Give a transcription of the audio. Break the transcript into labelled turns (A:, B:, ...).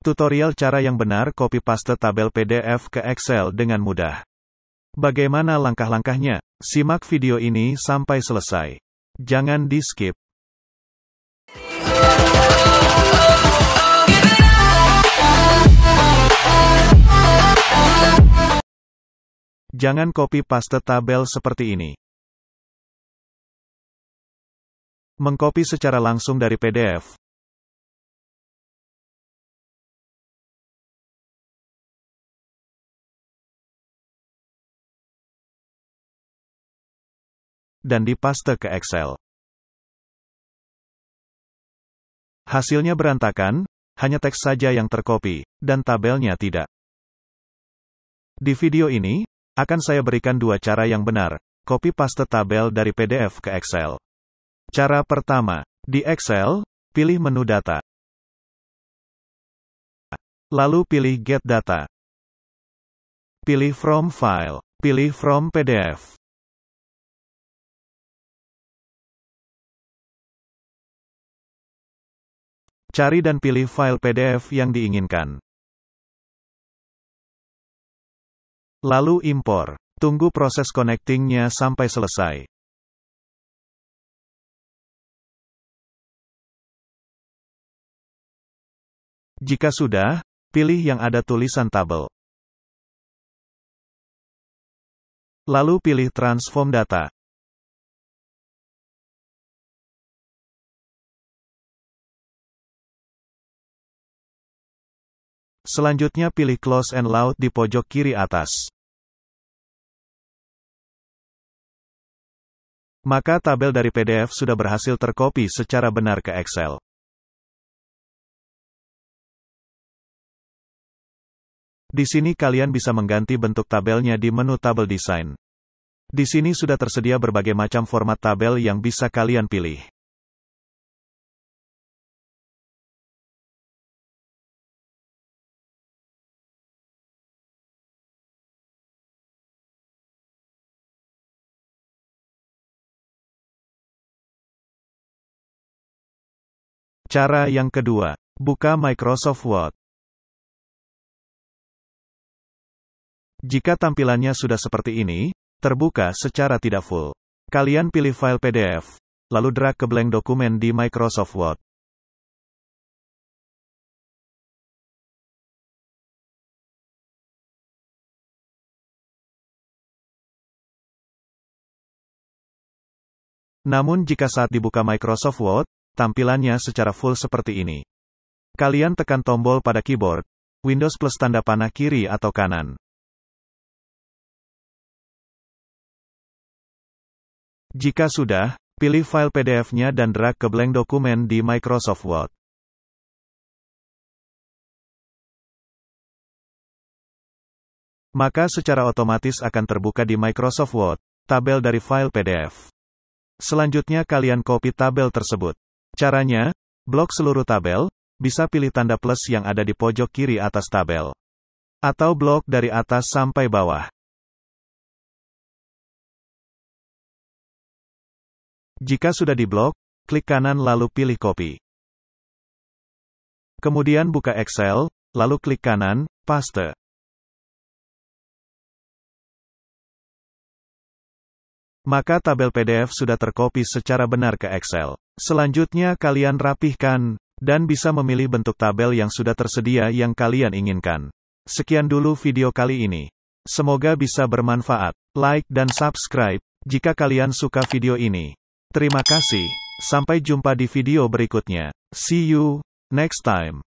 A: Tutorial cara yang benar copy paste tabel PDF ke Excel dengan mudah. Bagaimana langkah-langkahnya? Simak video ini sampai selesai. Jangan di-skip. Jangan copy paste tabel seperti ini.
B: Mengcopy secara langsung dari PDF, dan dipaste ke Excel. Hasilnya berantakan, hanya teks saja yang
A: terkopi, dan tabelnya tidak. Di video ini, akan saya berikan dua cara yang benar, copy paste tabel dari PDF ke Excel. Cara pertama, di Excel, pilih menu data.
B: Lalu pilih Get Data. Pilih From File. Pilih From PDF. Cari dan pilih file PDF yang diinginkan. Lalu impor. Tunggu proses connectingnya sampai selesai. Jika sudah, pilih yang ada tulisan tabel. Lalu pilih transform data. Selanjutnya pilih Close and Loud di pojok kiri atas. Maka tabel dari PDF sudah berhasil terkopi secara benar ke Excel.
A: Di sini kalian bisa mengganti bentuk tabelnya di menu Table Design. Di sini sudah tersedia berbagai macam format tabel yang bisa kalian pilih.
B: Cara yang kedua, buka Microsoft Word. Jika tampilannya sudah seperti
A: ini, terbuka secara tidak full. Kalian pilih file PDF, lalu drag ke blank dokumen di Microsoft Word.
B: Namun jika saat dibuka
A: Microsoft Word, Tampilannya secara full seperti ini. Kalian tekan tombol pada keyboard, Windows plus tanda panah kiri atau kanan.
B: Jika sudah, pilih file PDF-nya dan drag ke blank dokumen di Microsoft Word.
A: Maka secara otomatis akan terbuka di Microsoft Word, tabel dari file PDF. Selanjutnya kalian copy tabel tersebut. Caranya, blok seluruh tabel, bisa pilih tanda plus yang ada di pojok kiri atas tabel. Atau blok dari atas sampai bawah.
B: Jika sudah di blok, klik kanan lalu pilih copy. Kemudian buka Excel, lalu klik kanan, paste.
A: Maka tabel PDF sudah terkopi secara benar ke Excel. Selanjutnya kalian rapihkan, dan bisa memilih bentuk tabel yang sudah tersedia yang kalian inginkan. Sekian dulu video kali ini. Semoga bisa bermanfaat. Like dan subscribe, jika kalian suka video ini. Terima kasih, sampai jumpa di video berikutnya. See you, next time.